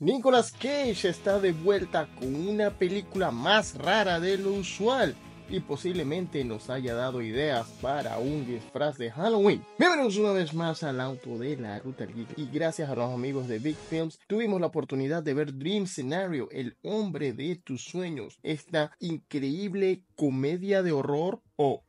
Nicolas Cage está de vuelta con una película más rara de lo usual y posiblemente nos haya dado ideas para un disfraz de Halloween. Bienvenidos una vez más al auto de la Ruta y gracias a los amigos de Big Films tuvimos la oportunidad de ver Dream Scenario, el hombre de tus sueños, esta increíble comedia de horror o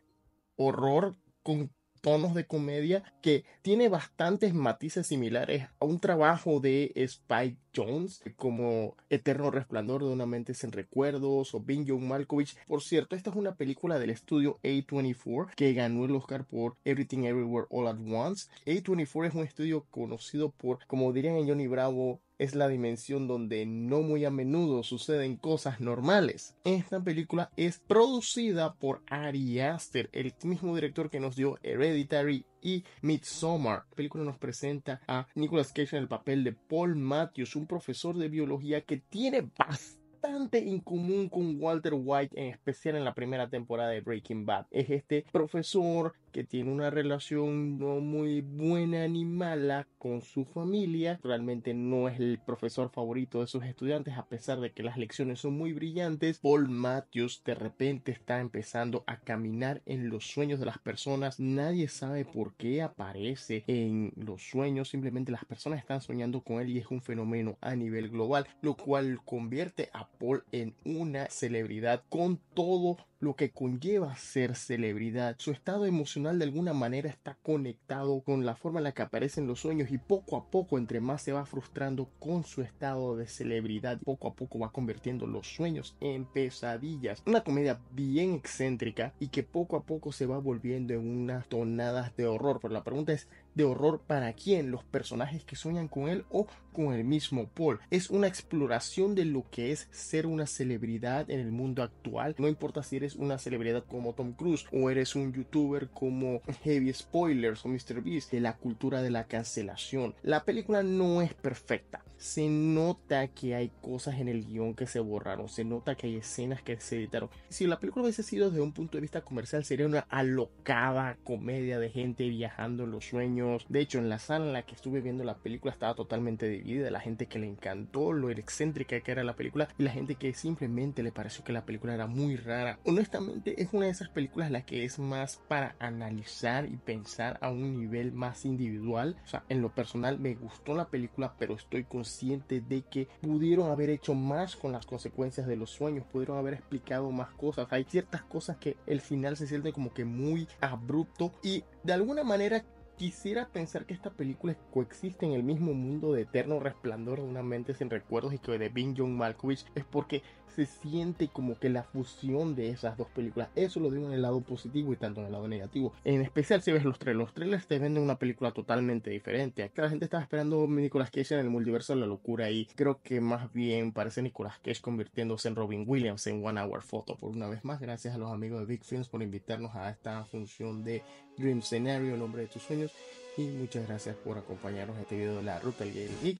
horror con tonos de comedia que tiene bastantes matices similares a un trabajo de Spike Jones como Eterno Resplandor de una mente sin recuerdos o Bing Young Malkovich. Por cierto, esta es una película del estudio A24 que ganó el Oscar por Everything Everywhere All at Once. A24 es un estudio conocido por, como dirían en Johnny Bravo, es la dimensión donde no muy a menudo suceden cosas normales. Esta película es producida por Ari Aster, el mismo director que nos dio Hereditary y Midsommar. La película nos presenta a Nicolas Cage en el papel de Paul Matthews, un profesor de biología que tiene bastante bastante común con Walter White, en especial en la primera temporada de Breaking Bad. Es este profesor que tiene una relación no muy buena ni mala con su familia. Realmente no es el profesor favorito de sus estudiantes a pesar de que las lecciones son muy brillantes. Paul Matthews de repente está empezando a caminar en los sueños de las personas. Nadie sabe por qué aparece en los sueños. Simplemente las personas están soñando con él y es un fenómeno a nivel global, lo cual convierte a Paul en una celebridad con todo lo que conlleva ser celebridad. Su estado emocional de alguna manera está conectado con la forma en la que aparecen los sueños y poco a poco, entre más se va frustrando con su estado de celebridad, poco a poco va convirtiendo los sueños en pesadillas. Una comedia bien excéntrica y que poco a poco se va volviendo en unas tonadas de horror. Pero la pregunta es, de horror para quién, los personajes que sueñan con él o con el mismo Paul. Es una exploración de lo que es ser una celebridad en el mundo actual. No importa si eres una celebridad como Tom Cruise o eres un youtuber como Heavy Spoilers o Mr. Beast de la cultura de la cancelación. La película no es perfecta. Se nota que hay cosas en el guión que se borraron, se nota que hay escenas que se editaron. Si la película hubiese sido desde un punto de vista comercial, sería una alocada comedia de gente viajando en los sueños. De hecho, en la sala en la que estuve viendo la película estaba totalmente dividida. La gente que le encantó lo excéntrica que era la película y la gente que simplemente le pareció que la película era muy rara honestamente es una de esas películas la que es más para analizar y pensar a un nivel más individual. O sea, en lo personal me gustó la película, pero estoy consciente de que pudieron haber hecho más con las consecuencias de los sueños, pudieron haber explicado más cosas. Hay ciertas cosas que el final se siente como que muy abrupto y de alguna manera Quisiera pensar que esta película coexiste en el mismo mundo de eterno resplandor de una mente sin recuerdos y que de Bing John Malkovich es porque se siente como que la fusión de esas dos películas. Eso lo digo en el lado positivo y tanto en el lado negativo. En especial si ves los trailers. Los trailers te venden una película totalmente diferente. Acá la gente estaba esperando Nicolas Cage en el multiverso de la locura y creo que más bien parece Nicolas Cage convirtiéndose en Robin Williams en One Hour Photo. Por una vez más, gracias a los amigos de Big Films por invitarnos a esta función de Dream Scenario, el hombre de tus sueños y muchas gracias por acompañarnos en este video de la Ruta del Geek.